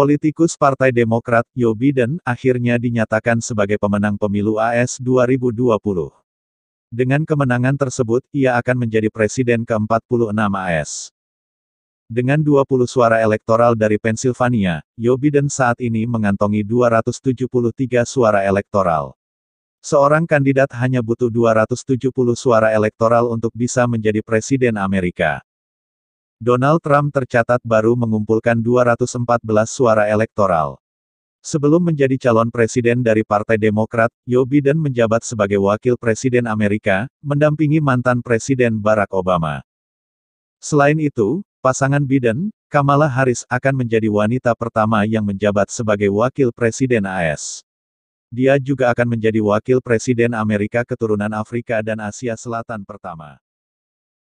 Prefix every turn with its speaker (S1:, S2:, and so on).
S1: Politikus Partai Demokrat, Joe Biden, akhirnya dinyatakan sebagai pemenang pemilu AS 2020. Dengan kemenangan tersebut, ia akan menjadi presiden ke-46 AS. Dengan 20 suara elektoral dari Pennsylvania, Joe Biden saat ini mengantongi 273 suara elektoral. Seorang kandidat hanya butuh 270 suara elektoral untuk bisa menjadi presiden Amerika. Donald Trump tercatat baru mengumpulkan 214 suara elektoral. Sebelum menjadi calon presiden dari Partai Demokrat, Joe Biden menjabat sebagai wakil presiden Amerika, mendampingi mantan presiden Barack Obama. Selain itu, pasangan Biden, Kamala Harris akan menjadi wanita pertama yang menjabat sebagai wakil presiden AS. Dia juga akan menjadi wakil presiden Amerika keturunan Afrika dan Asia Selatan pertama.